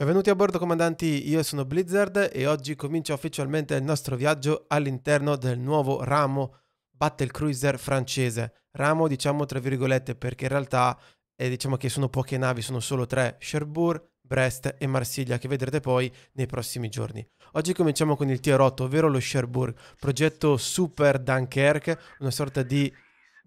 Benvenuti a bordo comandanti, io sono Blizzard e oggi comincia ufficialmente il nostro viaggio all'interno del nuovo ramo Battle Cruiser francese. Ramo diciamo tra virgolette perché in realtà eh, diciamo che sono poche navi, sono solo tre, Cherbourg, Brest e Marsiglia che vedrete poi nei prossimi giorni. Oggi cominciamo con il tier 8, ovvero lo Cherbourg, progetto super Dunkerque, una sorta di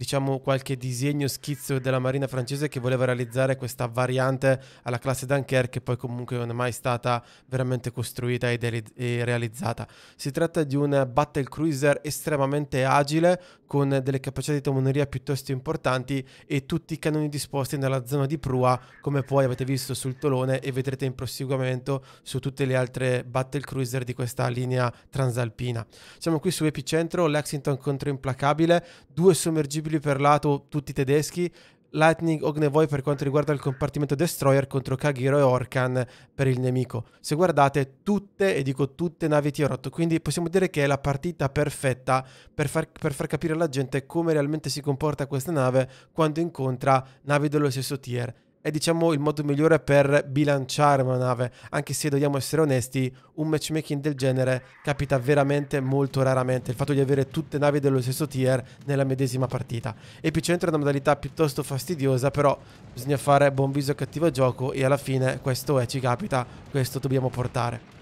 diciamo, qualche disegno schizzo della Marina francese che voleva realizzare questa variante alla classe Dunkerque che poi comunque non è mai stata veramente costruita e, e realizzata. Si tratta di un battle cruiser estremamente agile con delle capacità di tomoneria piuttosto importanti e tutti i cannoni disposti nella zona di prua come poi avete visto sul tolone e vedrete in proseguimento su tutte le altre battle cruiser di questa linea transalpina. Siamo qui su Epicentro, Lexington contro Implacabile, due sommergibili disponibili per lato tutti tedeschi, Lightning Ognevoi per quanto riguarda il compartimento Destroyer contro Kagiro e Orkan per il nemico. Se guardate tutte, e dico tutte, navi tier 8, quindi possiamo dire che è la partita perfetta per far, per far, capire alla gente come realmente si comporta questa nave quando incontra navi dello stesso tier è diciamo il modo migliore per bilanciare una nave, anche se dobbiamo essere onesti, un matchmaking del genere capita veramente molto raramente, il fatto di avere tutte navi dello stesso tier nella medesima partita. Epicentro è una modalità piuttosto fastidiosa, però bisogna fare buon viso e cattivo gioco e alla fine questo è, ci capita, questo dobbiamo portare.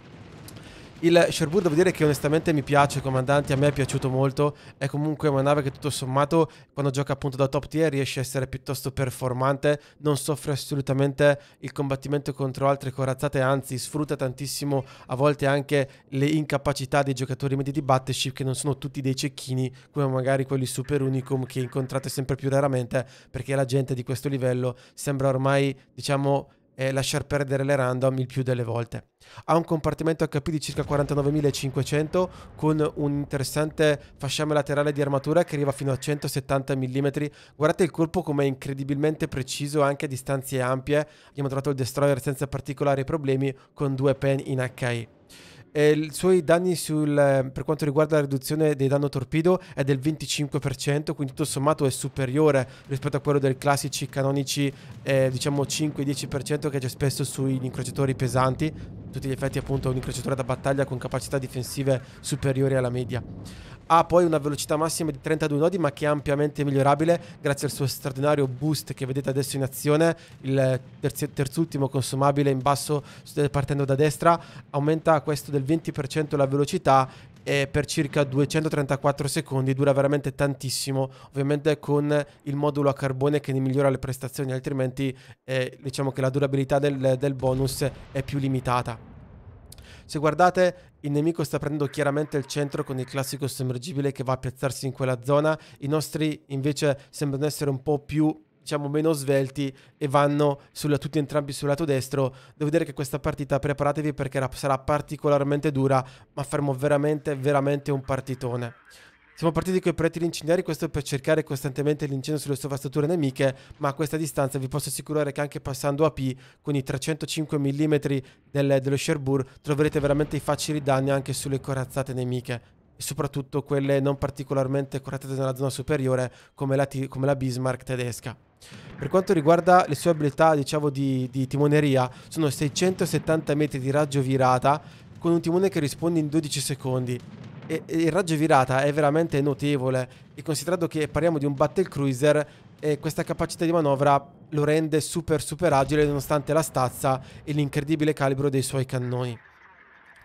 Il Sherbur devo dire che onestamente mi piace, comandanti, a me è piaciuto molto, è comunque una nave che tutto sommato quando gioca appunto da top tier riesce a essere piuttosto performante, non soffre assolutamente il combattimento contro altre corazzate, anzi sfrutta tantissimo a volte anche le incapacità dei giocatori medi di battleship che non sono tutti dei cecchini come magari quelli super unicum che incontrate sempre più raramente perché la gente di questo livello sembra ormai diciamo eh, lasciar perdere le random il più delle volte. Ha un compartimento HP di circa 49.500 con un interessante fasciame laterale di armatura che arriva fino a 170 mm. Guardate il colpo come è incredibilmente preciso anche a distanze ampie. Abbiamo trovato il destroyer senza particolari problemi con due pen in HI eh, i suoi danni sul, eh, per quanto riguarda la riduzione dei danno torpido è del 25%, quindi tutto sommato è superiore rispetto a quello dei classici canonici eh, diciamo 5-10% che c'è spesso sugli incrociatori pesanti, tutti gli effetti appunto un incrociatore da battaglia con capacità difensive superiori alla media ha poi una velocità massima di 32 nodi ma che è ampiamente migliorabile grazie al suo straordinario boost che vedete adesso in azione, il terzultimo consumabile in basso partendo da destra, aumenta questo del 20% la velocità e per circa 234 secondi dura veramente tantissimo ovviamente con il modulo a carbone che ne migliora le prestazioni altrimenti eh, diciamo che la durabilità del, del bonus è più limitata se guardate, il nemico sta prendendo chiaramente il centro con il classico sommergibile che va a piazzarsi in quella zona. I nostri invece sembrano essere un po' più diciamo meno svelti e vanno sulla, tutti entrambi sul lato destro devo dire che questa partita preparatevi perché sarà particolarmente dura ma fermo veramente veramente un partitone siamo partiti con i proiettili incendiari, questo per cercare costantemente l'incendio sulle sovrastature nemiche, ma a questa distanza vi posso assicurare che anche passando a P con i 305 mm del, dello Sherbur troverete veramente i facili danni anche sulle corazzate nemiche e soprattutto quelle non particolarmente corazzate nella zona superiore come la, come la Bismarck tedesca. Per quanto riguarda le sue abilità diciamo, di, di timoneria, sono 670 metri di raggio virata con un timone che risponde in 12 secondi e, e il raggio virata è veramente notevole e considerando che parliamo di un battle cruiser eh, questa capacità di manovra lo rende super super agile nonostante la stazza e l'incredibile calibro dei suoi cannoni.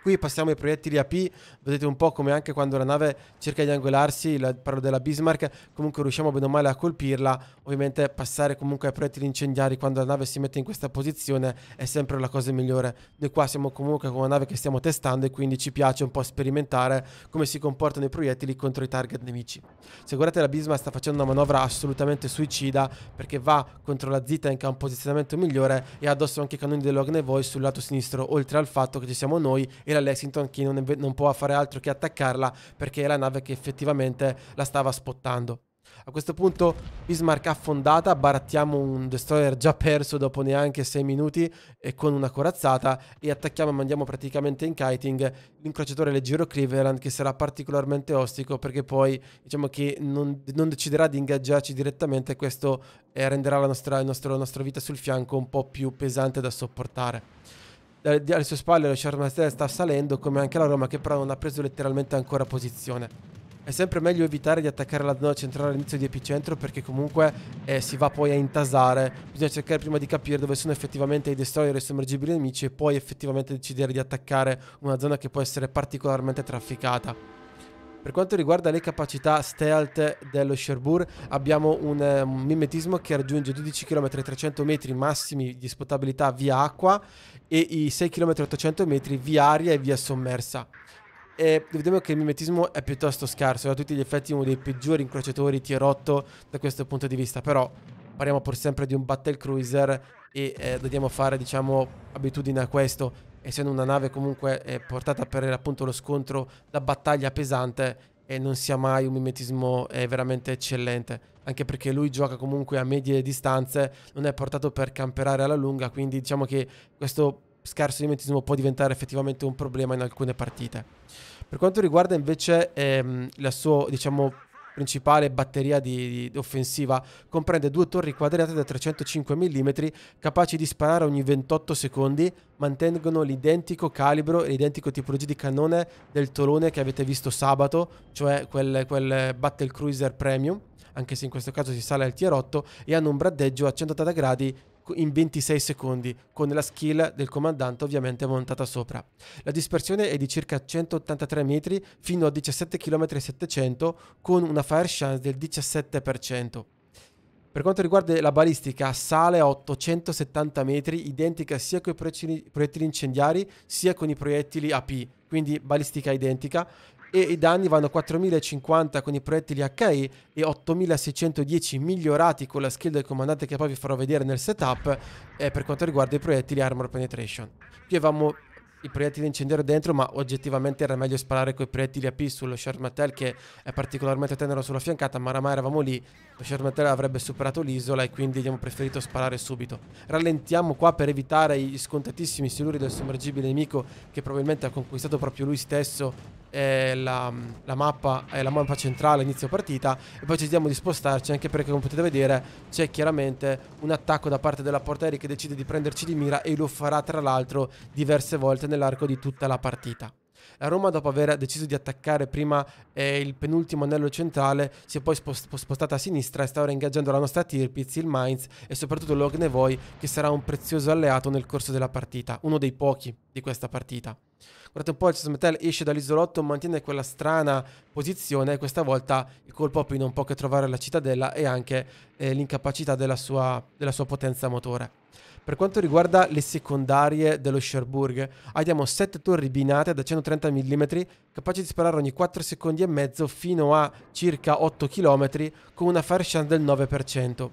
Qui passiamo ai proiettili AP, vedete un po' come anche quando la nave cerca di angolarsi, la, parlo della Bismarck, comunque riusciamo bene o male a colpirla, ovviamente passare comunque ai proiettili incendiari quando la nave si mette in questa posizione è sempre la cosa migliore. Noi qua siamo comunque con una nave che stiamo testando e quindi ci piace un po' sperimentare come si comportano i proiettili contro i target nemici. Se guardate la Bismarck sta facendo una manovra assolutamente suicida perché va contro la Zita che ha un posizionamento migliore e addosso anche i cannoni dell'Ognevoi sul lato sinistro, oltre al fatto che ci siamo noi e e la Lexington che non, non può fare altro che attaccarla perché è la nave che effettivamente la stava spottando. A questo punto Bismarck affondata, barattiamo un destroyer già perso dopo neanche 6 minuti e con una corazzata e attacchiamo e mandiamo praticamente in kiting l'incrociatore leggero Cleveland che sarà particolarmente ostico perché poi diciamo che non, non deciderà di ingaggiarci direttamente questo eh, renderà la nostra, il nostro, la nostra vita sul fianco un po' più pesante da sopportare alle sue spalle lo Charmester sta salendo come anche la Roma che però non ha preso letteralmente ancora posizione. È sempre meglio evitare di attaccare la zona centrale all'inizio di epicentro perché comunque eh, si va poi a intasare. Bisogna cercare prima di capire dove sono effettivamente i destroyer e i sommergibili nemici e poi effettivamente decidere di attaccare una zona che può essere particolarmente trafficata. Per quanto riguarda le capacità stealth dello Sherbur, abbiamo un, eh, un mimetismo che raggiunge 12 km 300 metri massimi di spotabilità via acqua e i 6 km 800 metri via aria e via sommersa. E vediamo che il mimetismo è piuttosto scarso, è a tutti gli effetti uno dei peggiori incrociatori tier 8 da questo punto di vista, però parliamo pur sempre di un battle cruiser e eh, dobbiamo fare diciamo abitudine a questo essendo una nave comunque eh, portata per appunto lo scontro da battaglia pesante e non sia mai un mimetismo eh, veramente eccellente anche perché lui gioca comunque a medie distanze non è portato per camperare alla lunga quindi diciamo che questo scarso mimetismo può diventare effettivamente un problema in alcune partite per quanto riguarda invece ehm, la sua diciamo principale batteria di, di offensiva, comprende due torri quadrate da 305 mm capaci di sparare ogni 28 secondi, mantengono l'identico calibro e l'identico tipologia di cannone del Tolone che avete visto sabato, cioè quel, quel Battle Cruiser Premium anche se in questo caso si sale al tier 8 e hanno un braddeggio a 180 gradi in 26 secondi, con la skill del comandante ovviamente montata sopra. La dispersione è di circa 183 metri fino a 17 km 700 con una fire chance del 17%. Per quanto riguarda la balistica, sale a 870 metri, identica sia con i proiettili incendiari sia con i proiettili AP, quindi balistica identica, e i danni vanno a 4050 con i proiettili HE e 8610 migliorati con la skill del comandante che poi vi farò vedere nel setup eh, per quanto riguarda i proiettili Armor Penetration. Qui avevamo i proiettili incendiario dentro, ma oggettivamente era meglio sparare con i proiettili AP sullo Shermatel che è particolarmente tenero sulla fiancata, ma oramai eravamo lì, lo Shermatel avrebbe superato l'isola e quindi abbiamo preferito sparare subito. Rallentiamo qua per evitare gli scontatissimi siluri del sommergibile nemico che probabilmente ha conquistato proprio lui stesso eh, la, la, mappa è la mappa centrale inizio partita e poi decidiamo di spostarci anche perché come potete vedere c'è chiaramente un attacco da parte della portaerei che decide di prenderci di mira e lo farà tra l'altro diverse volte nell'arco di tutta la partita. La Roma, dopo aver deciso di attaccare prima eh, il penultimo anello centrale, si è poi spost spostata a sinistra e sta ora ingaggiando la nostra Tirpitz, il Mainz e soprattutto l'Ognevoi, che sarà un prezioso alleato nel corso della partita, uno dei pochi di questa partita guardate un po' il Metal esce dall'isolotto, mantiene quella strana posizione e questa volta il colpo a non può che trovare la cittadella e anche eh, l'incapacità della sua, della sua potenza motore. Per quanto riguarda le secondarie dello Cherbourg, abbiamo 7 torri binate da 130 mm, capaci di sparare ogni 4 secondi e mezzo fino a circa 8 km, con una fire chance del 9%.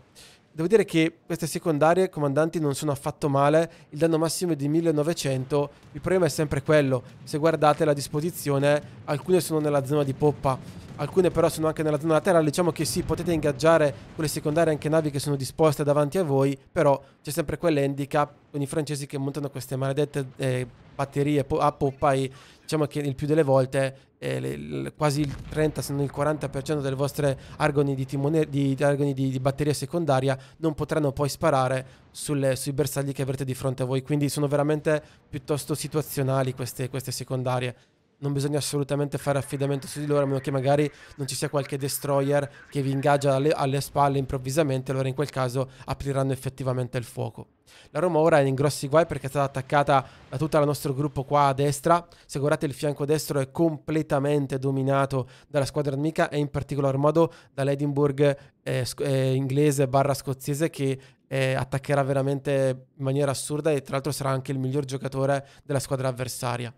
Devo dire che queste secondarie comandanti non sono affatto male, il danno massimo è di 1900, il problema è sempre quello, se guardate la disposizione alcune sono nella zona di poppa, alcune però sono anche nella zona laterale, diciamo che sì, potete ingaggiare quelle secondarie anche navi che sono disposte davanti a voi, però c'è sempre quell'handicap con i francesi che montano queste maledette eh, batterie a poppa e diciamo che il più delle volte eh, le, le, quasi il 30 se non il 40% delle vostre argoni di, timone, di, argoni di, di batteria secondaria non potranno poi sparare sulle, sui bersagli che avrete di fronte a voi, quindi sono veramente piuttosto situazionali queste, queste secondarie non bisogna assolutamente fare affidamento su di loro, a meno che magari non ci sia qualche destroyer che vi ingaggia alle, alle spalle improvvisamente, allora in quel caso apriranno effettivamente il fuoco. La Roma ora è in grossi guai perché è stata attaccata da tutto il nostro gruppo qua a destra, se guardate il fianco destro è completamente dominato dalla squadra nemica e in particolar modo dall'Edinburgh eh, eh, inglese barra scozzese che eh, attaccherà veramente in maniera assurda e tra l'altro sarà anche il miglior giocatore della squadra avversaria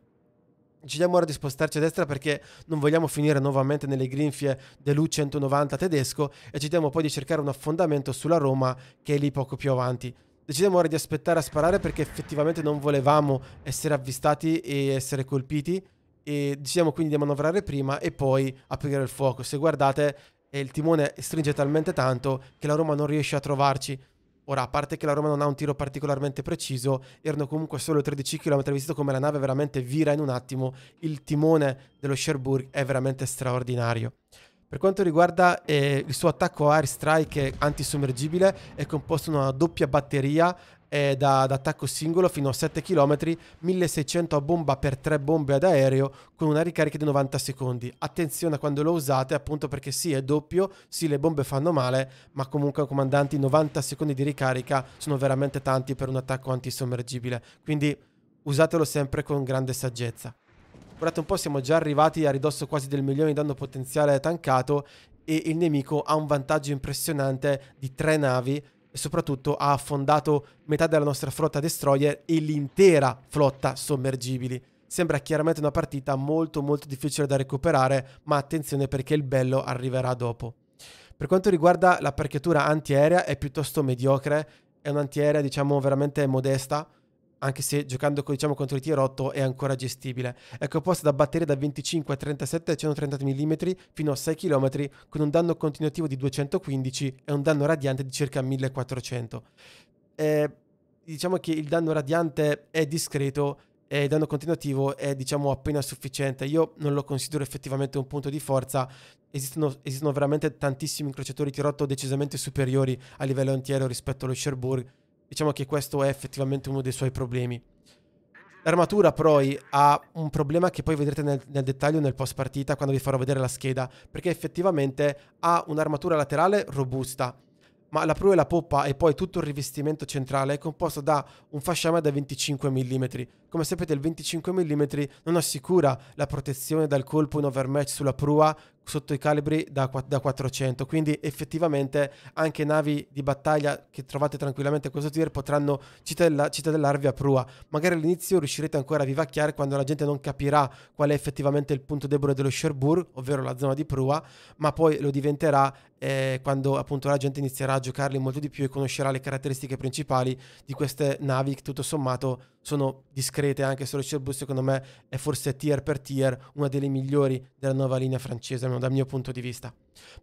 decidiamo ora di spostarci a destra perché non vogliamo finire nuovamente nelle grinfie dell'U 190 tedesco e decidiamo poi di cercare un affondamento sulla Roma che è lì poco più avanti. Decidiamo ora di aspettare a sparare perché effettivamente non volevamo essere avvistati e essere colpiti e decidiamo quindi di manovrare prima e poi aprire il fuoco. Se guardate il timone stringe talmente tanto che la Roma non riesce a trovarci Ora, a parte che la Roma non ha un tiro particolarmente preciso, erano comunque solo 13 km, visto come la nave veramente vira in un attimo, il timone dello Cherbourg è veramente straordinario. Per quanto riguarda eh, il suo attacco air strike antisommergibile, è composto da una doppia batteria eh, da, da, attacco singolo fino a 7 km, 1600 a bomba per 3 bombe ad aereo con una ricarica di 90 secondi. Attenzione a quando lo usate, appunto perché sì, è doppio, sì, le bombe fanno male, ma comunque comandanti 90 secondi di ricarica sono veramente tanti per un attacco antisommergibile. Quindi usatelo sempre con grande saggezza. Guardate un po', siamo già arrivati a ridosso quasi del milione di danno potenziale tancato e il nemico ha un vantaggio impressionante di tre navi e soprattutto ha affondato metà della nostra flotta destroyer e l'intera flotta sommergibili. Sembra chiaramente una partita molto molto difficile da recuperare, ma attenzione perché il bello arriverà dopo. Per quanto riguarda l'apparecchiatura antiaerea è piuttosto mediocre, è un'antiaerea diciamo veramente modesta, anche se giocando diciamo, contro il tier 8 è ancora gestibile. È composta ecco, da batterie da 25 a 37 a 130 mm fino a 6 km con un danno continuativo di 215 e un danno radiante di circa 1400. Eh, diciamo che il danno radiante è discreto e il danno continuativo è diciamo appena sufficiente. Io non lo considero effettivamente un punto di forza. Esistono, esistono veramente tantissimi incrociatori tirotto decisamente superiori a livello antiero rispetto allo Sherburg Diciamo che questo è effettivamente uno dei suoi problemi. L'armatura Proi ha un problema che poi vedrete nel, nel, dettaglio nel post partita quando vi farò vedere la scheda, perché effettivamente ha un'armatura laterale robusta, ma la prua e la poppa e poi tutto il rivestimento centrale è composto da un fasciame da 25 mm, come sapete il 25 mm non assicura la protezione dal colpo in overmatch sulla prua sotto i calibri da, 400, quindi effettivamente anche navi di battaglia che trovate tranquillamente questo tier potranno cittadellarvi a prua. Magari all'inizio riuscirete ancora a vivacchiare quando la gente non capirà qual è effettivamente il punto debole dello Cherbourg, ovvero la zona di prua, ma poi lo diventerà eh, quando appunto la gente inizierà a giocarli molto di più e conoscerà le caratteristiche principali di queste navi che tutto sommato sono discrete anche se lo Cerbu secondo me è forse tier per tier una delle migliori della nuova linea francese, almeno dal mio punto di vista.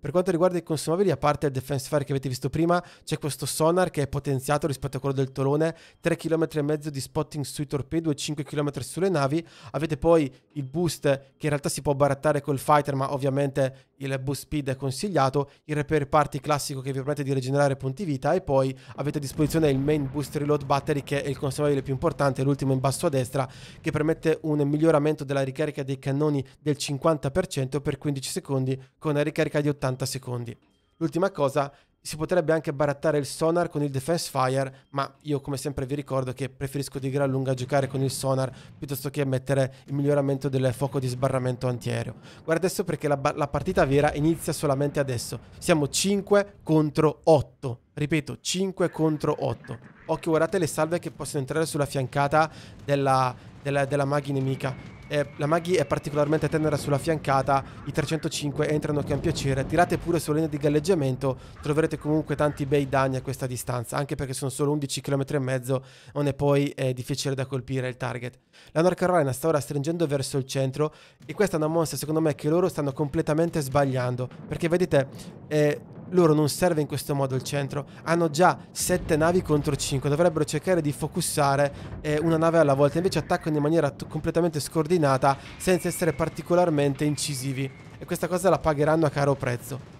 Per quanto riguarda i consumabili, a parte il defense fire che avete visto prima, c'è questo sonar che è potenziato rispetto a quello del Tolone, 3 km e mezzo di spotting sui torpedo e 5 km sulle navi. Avete poi il boost che in realtà si può barattare col fighter, ma ovviamente il boost speed è consigliato, il repair party classico che vi permette di rigenerare punti vita e poi avete a disposizione il main boost reload battery che è il consumabile più importante, l'ultimo in basso a destra, che permette un miglioramento della ricarica dei cannoni del 50% per 15 secondi con la ricarica di 80 secondi. L'ultima cosa, si potrebbe anche barattare il sonar con il defense fire, ma io come sempre vi ricordo che preferisco di gran lunga giocare con il sonar piuttosto che mettere il miglioramento del fuoco di sbarramento antiaereo. Guarda adesso perché la, la partita vera inizia solamente adesso. Siamo 5 contro 8. Ripeto, 5 contro 8. Occhio, guardate le salve che possono entrare sulla fiancata della, della, della maghi nemica eh, la Maghi è particolarmente tenera sulla fiancata, i 305 entrano che è un piacere, tirate pure sulla linea di galleggiamento, troverete comunque tanti bei danni a questa distanza, anche perché sono solo 11 km e mezzo, non è poi eh, difficile da colpire il target. La North Carolina sta ora stringendo verso il centro e questa è una mossa secondo me che loro stanno completamente sbagliando, perché vedete... Eh, loro non serve in questo modo il centro, hanno già 7 navi contro 5, dovrebbero cercare di focussare eh, una nave alla volta, invece attaccano in maniera completamente scordinata senza essere particolarmente incisivi e questa cosa la pagheranno a caro prezzo.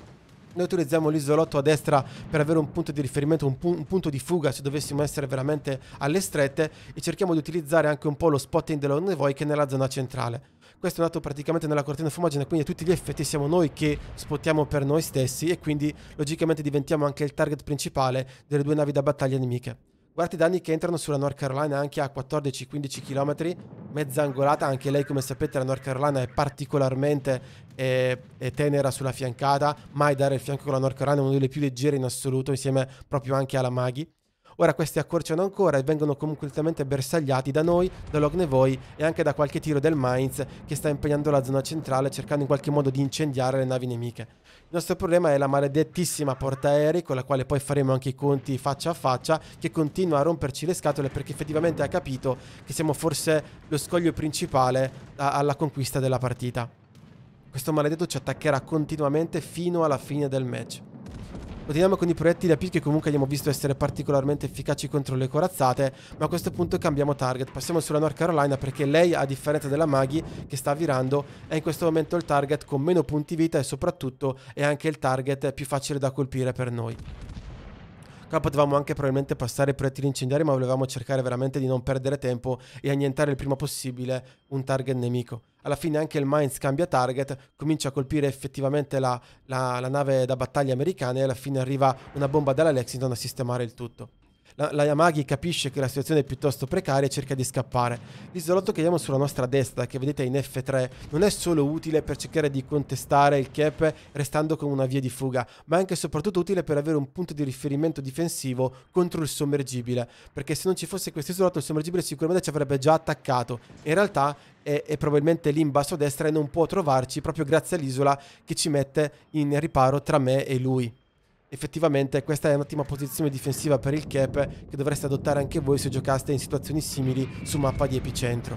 Noi utilizziamo l'isolotto a destra per avere un punto di riferimento, un, pu un, punto di fuga se dovessimo essere veramente alle strette e cerchiamo di utilizzare anche un po' lo spotting dell'Onne Voi che è nella zona centrale questo è nato praticamente nella cortina fumogena, quindi a tutti gli effetti siamo noi che spottiamo per noi stessi e quindi logicamente diventiamo anche il target principale delle due navi da battaglia nemiche. Guardate i danni che entrano sulla North Carolina anche a 14-15 km, mezza angolata, anche lei come sapete la North Carolina è particolarmente eh, è tenera sulla fiancata, mai dare il fianco con la North Carolina è una delle più leggere in assoluto insieme proprio anche alla Maghi. Ora questi accorciano ancora e vengono completamente bersagliati da noi, da Lognevoi e anche da qualche tiro del Mainz che sta impegnando la zona centrale cercando in qualche modo di incendiare le navi nemiche. Il nostro problema è la maledettissima portaerei con la quale poi faremo anche i conti faccia a faccia che continua a romperci le scatole perché effettivamente ha capito che siamo forse lo scoglio principale alla conquista della partita. Questo maledetto ci attaccherà continuamente fino alla fine del match. Continuiamo con i proiettili a più che comunque abbiamo visto essere particolarmente efficaci contro le corazzate, ma a questo punto cambiamo target. Passiamo sulla North Carolina perché lei, a differenza della Maghi che sta virando, è in questo momento il target con meno punti vita e soprattutto è anche il target più facile da colpire per noi. Qua potevamo anche probabilmente passare i proiettili incendiari, ma volevamo cercare veramente di non perdere tempo e annientare il prima possibile un target nemico alla fine anche il Mainz cambia target, comincia a colpire effettivamente la, la, la nave da battaglia americana e alla fine arriva una bomba della Lexington a sistemare il tutto la, la, Yamagi capisce che la situazione è piuttosto precaria e cerca di scappare. L'isolotto che abbiamo sulla nostra destra, che vedete in F3, non è solo utile per cercare di contestare il cap restando con una via di fuga, ma è anche e soprattutto utile per avere un punto di riferimento difensivo contro il sommergibile, perché se non ci fosse questo isolotto il sommergibile sicuramente ci avrebbe già attaccato. In realtà è, è probabilmente lì in basso a destra e non può trovarci proprio grazie all'isola che ci mette in riparo tra me e lui effettivamente questa è un'ottima posizione difensiva per il cap che dovreste adottare anche voi se giocaste in situazioni simili su mappa di epicentro.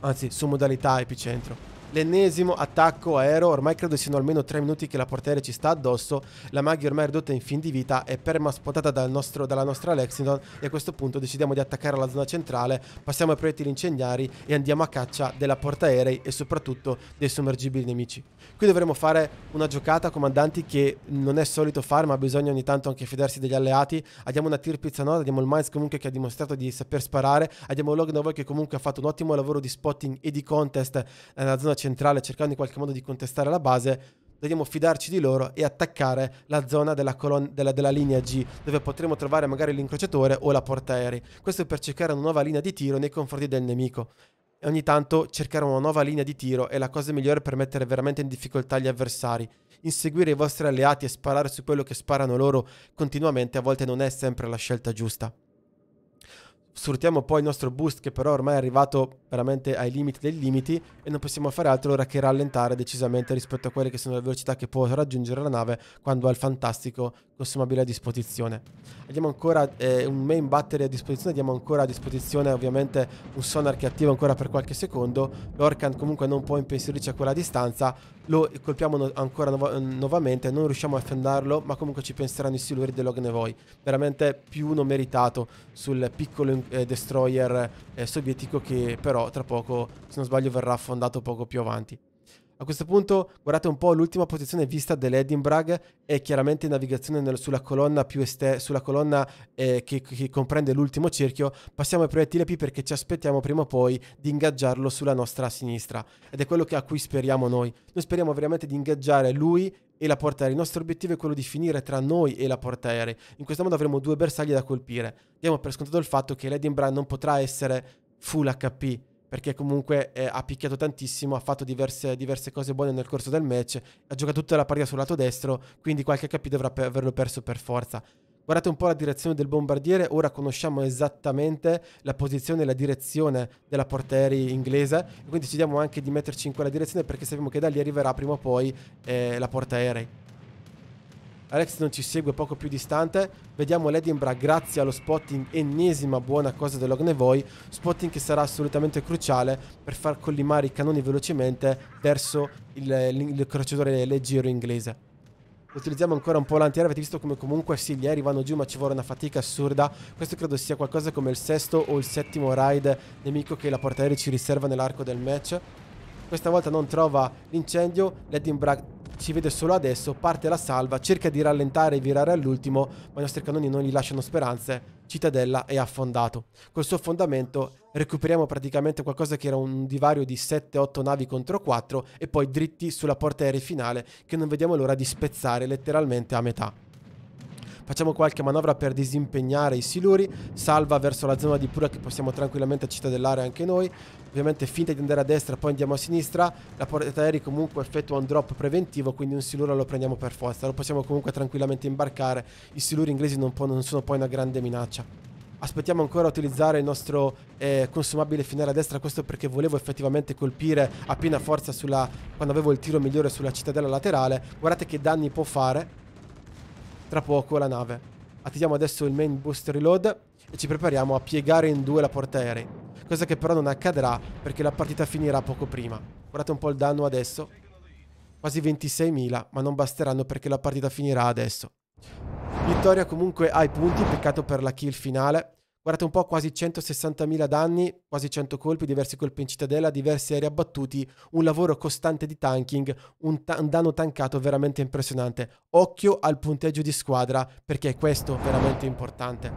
Anzi, su modalità epicentro. L'ennesimo attacco aereo, ormai credo siano almeno 3 minuti che la portiere ci sta addosso, la Maghi ormai è ridotta in fin di vita, è permaspottata dal nostro, dalla nostra Lexington e a questo punto decidiamo di attaccare la zona centrale, passiamo ai proiettili incendiari e andiamo a caccia della portaerei e soprattutto dei sommergibili nemici. Qui dovremo fare una giocata, comandanti, che non è solito fare ma bisogna ogni tanto anche fidarsi degli alleati, abbiamo una tir pizzanosa, abbiamo il Mainz comunque che ha dimostrato di saper sparare, abbiamo Lognovo che comunque ha fatto un ottimo lavoro di spotting e di contest eh, nella zona centrale cercando in qualche modo di contestare la base, dobbiamo fidarci di loro e attaccare la zona della, colon- della, della linea G, dove potremo trovare magari l'incrociatore o la portaerei. Questo per cercare una nuova linea di tiro nei confronti del nemico. E ogni tanto cercare una nuova linea di tiro è la cosa migliore per mettere veramente in difficoltà gli avversari. Inseguire i vostri alleati e sparare su quello che sparano loro continuamente a volte non è sempre la scelta giusta sfruttiamo poi il nostro boost che però ormai è arrivato veramente ai limiti dei limiti e non possiamo fare altro ora che rallentare decisamente rispetto a quelle che sono le velocità che può raggiungere la nave quando ha il fantastico consumabile a disposizione. Abbiamo ancora eh, un main battery a disposizione, abbiamo ancora a disposizione ovviamente un sonar che attiva ancora per qualche secondo, l'Orcan comunque non può impensierirci a quella distanza, lo colpiamo no ancora nu nuovamente, non riusciamo a fendarlo ma comunque ci penseranno i siluri dell'Ognevoi, veramente più uno meritato sul piccolo incontro eh, destroyer eh, sovietico che però tra poco, se non sbaglio, verrà affondato poco più avanti. A questo punto guardate un po' l'ultima posizione vista dell'Edinburgh è chiaramente in navigazione nel, sulla colonna, più este, sulla colonna eh, che, che, comprende l'ultimo cerchio. Passiamo ai proiettili P perché ci aspettiamo prima o poi di ingaggiarlo sulla nostra sinistra ed è quello a cui speriamo noi. Noi speriamo veramente di ingaggiare lui e la porta aerea. Il nostro obiettivo è quello di finire tra noi e la porta aerea. In questo modo avremo due bersagli da colpire. Diamo per scontato il fatto che l'Edinburgh non potrà essere full HP, perché comunque eh, ha picchiato tantissimo, ha fatto diverse, diverse, cose buone nel corso del match, ha giocato tutta la partita sul lato destro, quindi qualche HP dovrà pe- averlo perso per forza. Guardate un po' la direzione del bombardiere, ora conosciamo esattamente la posizione e la direzione della portaerei inglese, quindi decidiamo anche di metterci in quella direzione perché sappiamo che da lì arriverà prima o poi eh, la portaerei. Alex non ci segue poco più distante, vediamo l'Edinburgh grazie allo spotting, ennesima buona cosa dell'Ognevoi, spotting che sarà assolutamente cruciale per far collimare i cannoni velocemente verso il, il, il crociatore leggero inglese utilizziamo ancora un po' l'antiaereo avete visto come comunque sì gli aerei vanno giù ma ci vuole una fatica assurda questo credo sia qualcosa come il sesto o il settimo raid nemico che la portaerei ci riserva nell'arco del match questa volta non trova l'incendio l'Edinburgh ci vede solo adesso parte la salva cerca di rallentare e virare all'ultimo ma i nostri cannoni non gli lasciano speranze cittadella è affondato. Col suo affondamento recuperiamo praticamente qualcosa che era un divario di 7-8 navi contro 4 e poi dritti sulla porta aerei finale che non vediamo l'ora di spezzare letteralmente a metà. Facciamo qualche manovra per disimpegnare i siluri, salva verso la zona di Pura che possiamo tranquillamente cittadellare anche noi. Ovviamente finta di andare a destra, poi andiamo a sinistra. La portata aerei comunque effettua un drop preventivo, quindi un siluro lo prendiamo per forza. Lo possiamo comunque tranquillamente imbarcare. I siluri inglesi non, non sono poi una grande minaccia aspettiamo ancora a utilizzare il nostro eh, consumabile finale a destra questo perché volevo effettivamente colpire a piena forza sulla, quando avevo il tiro migliore sulla cittadella laterale guardate che danni può fare tra poco la nave. Attiviamo adesso il main boost reload e ci prepariamo a piegare in due la portaerei, cosa che però non accadrà perché la partita finirà poco prima. Guardate un po' il danno adesso, quasi 26.000, ma non basteranno perché la partita finirà adesso. Vittoria comunque ai punti, peccato per la kill finale, Guardate un po', quasi 160.000 danni, quasi 100 colpi, diversi colpi in cittadella, diversi aerei abbattuti, un lavoro costante di tanking, un, ta un danno tankato veramente impressionante. Occhio al punteggio di squadra perché è questo veramente importante.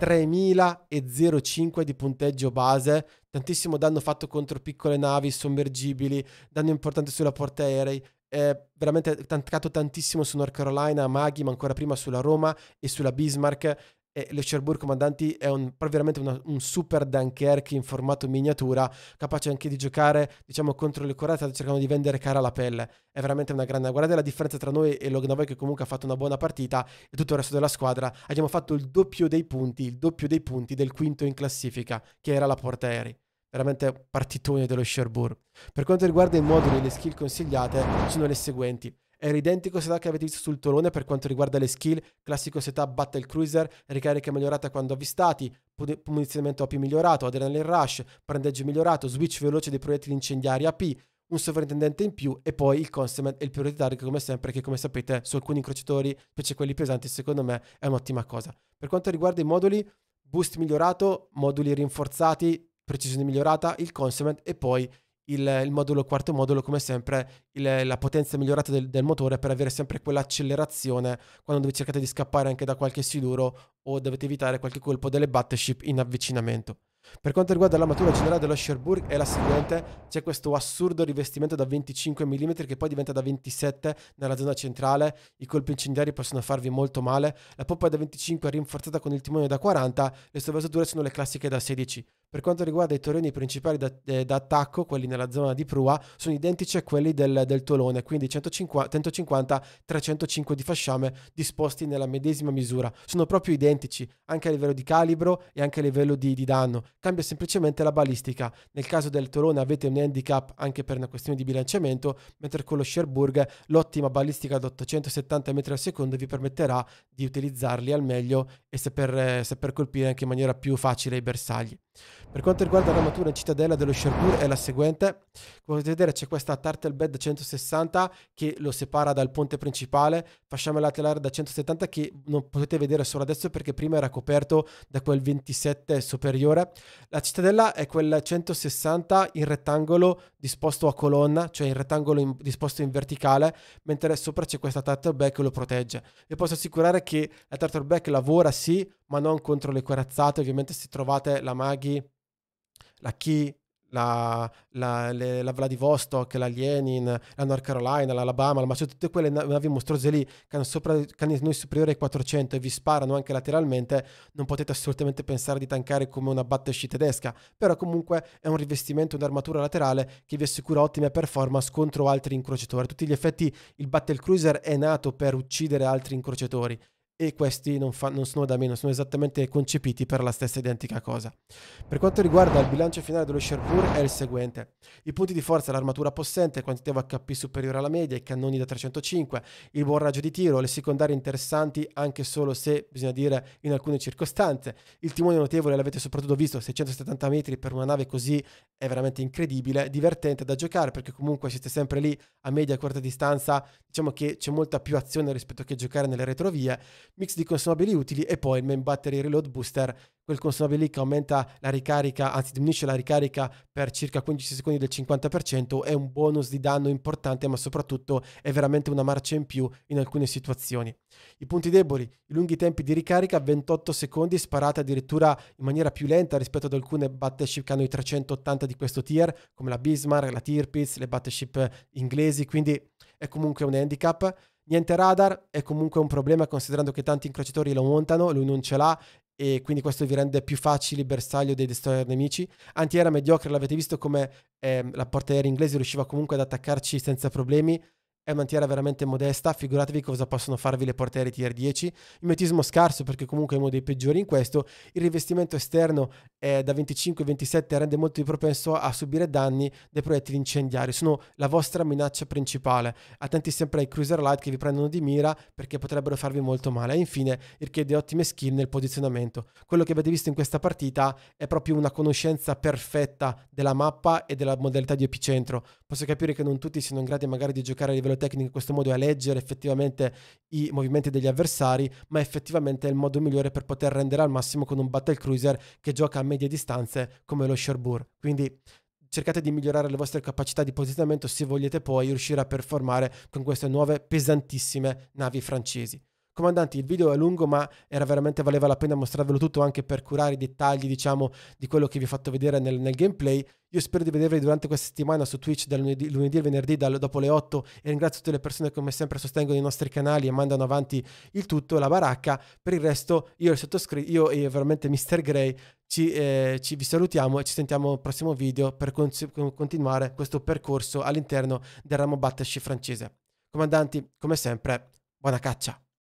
3.005 di punteggio base, tantissimo danno fatto contro piccole navi, sommergibili, danno importante sulla portaerei, eh, veramente tancato tantissimo su North Carolina, Maghi, ma ancora prima sulla Roma e sulla Bismarck e lo Cherbourg Comandanti è un, veramente una, un super Dunkerque in formato miniatura, capace anche di giocare diciamo, contro le corazze cercando di vendere cara la pelle. È veramente una grande. Guardate la differenza tra noi e Lognavoy, che comunque ha fatto una buona partita, e tutto il resto della squadra. Abbiamo fatto il doppio dei punti, il doppio dei punti del quinto in classifica, che era la Portaerei veramente partitone dello Cherbourg. Per quanto riguarda i moduli e le skill consigliate, sono le seguenti. Era identico setup che avete visto sul Tolone per quanto riguarda le skill, classico setup Battle Cruiser, ricarica migliorata quando avvistati, munizionamento AP migliorato, adrenaline rush, prendeggio migliorato, switch veloce dei proiettili incendiari AP, un sovrintendente in più e poi il consummate e il prioritario che come sempre che come sapete su alcuni incrociatori, specie quelli pesanti, secondo me è un'ottima cosa. Per quanto riguarda i moduli, boost migliorato, moduli rinforzati, precisione migliorata, il consummate e poi il, il modulo quarto modulo come sempre il, la potenza migliorata del, del, motore per avere sempre quell'accelerazione quando cercate di scappare anche da qualche siluro o dovete evitare qualche colpo delle battleship in avvicinamento. Per quanto riguarda l'armatura generale dello Sherburg è la seguente, c'è questo assurdo rivestimento da 25 mm che poi diventa da 27 nella zona centrale, i colpi incendiari possono farvi molto male, la poppa da 25 è rinforzata con il timone da 40, le sovrastrutture sono le classiche da 16. Per quanto riguarda i torrioni principali da, eh, quelli nella zona di prua, sono identici a quelli del, del Tolone, quindi 150-305 di fasciame disposti nella medesima misura. Sono proprio identici, anche a livello di calibro e anche a livello di, di danno. Cambia semplicemente la balistica. Nel caso del Tolone avete un handicap anche per una questione di bilanciamento, mentre con lo Sherburg l'ottima balistica ad 870 metri al secondo vi permetterà di utilizzarli al meglio e saper, eh, saper colpire anche in maniera più facile i bersagli. Per quanto riguarda l'armatura in cittadella dello Sherpur è la seguente. Come potete vedere c'è questa tartel bed da 160 che lo separa dal ponte principale, fasciama laterale da 170 che non potete vedere solo adesso perché prima era coperto da quel 27 superiore. La cittadella è quel 160 in rettangolo disposto a colonna, cioè in rettangolo in, disposto in verticale, mentre sopra c'è questa tartel bed che lo protegge. Vi posso assicurare che la tartel bed lavora sì, ma non contro le corazzate. Ovviamente se trovate la Maghi, la Chi, la, la, le, la Vladivostok, la Lenin, la North Carolina, l'Alabama, ma Macedonia, tutte quelle navi mostruose lì che hanno, sopra, che hanno noi superiore ai 400 e vi sparano anche lateralmente, non potete assolutamente pensare di tankare come una battleship tedesca, però comunque è un rivestimento, un'armatura laterale che vi assicura ottime performance contro altri incrociatori. A tutti gli effetti il Battle Cruiser è nato per uccidere altri incrociatori, e questi non, fa, non, sono da meno, sono esattamente concepiti per la stessa identica cosa. Per quanto riguarda il bilancio finale dello Sherpur è il seguente. I punti di forza, l'armatura possente, quantitativo HP superiore alla media, i cannoni da 305, il buon raggio di tiro, le secondarie interessanti anche solo se, bisogna dire, in alcune circostanze. Il timone notevole, l'avete soprattutto visto, 670 metri per una nave così è veramente incredibile, divertente da giocare perché comunque siete sempre lì a media e corta distanza, diciamo che c'è molta più azione rispetto che giocare nelle retrovie mix di consumabili utili e poi il main battery reload booster, quel consumabile lì che aumenta la ricarica, anzi diminuisce la ricarica per circa 15 secondi del 50%, è un bonus di danno importante ma soprattutto è veramente una marcia in più in alcune situazioni. I punti deboli, i lunghi tempi di ricarica, 28 secondi sparata addirittura in maniera più lenta rispetto ad alcune battleship che hanno i 380 di questo tier, come la Bismarck, la Tirpitz, le battleship inglesi, quindi è comunque un handicap Niente radar è comunque un problema considerando che tanti incrociatori lo montano, lui non ce l'ha e quindi questo vi rende più facili bersaglio dei destroyer nemici. Antiera mediocre, l'avete visto come eh, la aerea inglese riusciva comunque ad attaccarci senza problemi, è mantiera veramente modesta, figuratevi cosa possono farvi le portiere tier 10, Il mimetismo scarso perché comunque è uno dei peggiori in questo, il rivestimento esterno è da 25-27 rende molto più propenso a subire danni dai proiettili incendiari, sono la vostra minaccia principale, attenti sempre ai cruiser light che vi prendono di mira perché potrebbero farvi molto male e infine il richiede ottime skill nel posizionamento. Quello che avete visto in questa partita è proprio una conoscenza perfetta della mappa e della modalità di epicentro, posso capire che non tutti siano in grado magari di giocare a livello tecniche in questo modo è leggere effettivamente i movimenti degli avversari, ma effettivamente è il modo migliore per poter rendere al massimo con un battle cruiser che gioca a medie distanze come lo Sherbur. Quindi cercate di migliorare le vostre capacità di posizionamento se volete poi riuscire a performare con queste nuove pesantissime navi francesi. Comandanti, il video è lungo, ma era veramente valeva la pena mostrarvelo tutto anche per curare i dettagli, diciamo, di quello che vi ho fatto vedere nel, nel gameplay. Io spero di vedervi durante questa settimana su Twitch dal lunedì, lunedì al venerdì dal, dopo le 8 e ringrazio tutte le persone che come sempre sostengono i nostri canali e mandano avanti il tutto, la baracca. Per il resto io e sottoscritto, io e veramente Mr. Grey ci, eh, ci, vi salutiamo e ci sentiamo al prossimo video per con continuare questo percorso all'interno del ramo batterci francese. Comandanti, come sempre, buona caccia!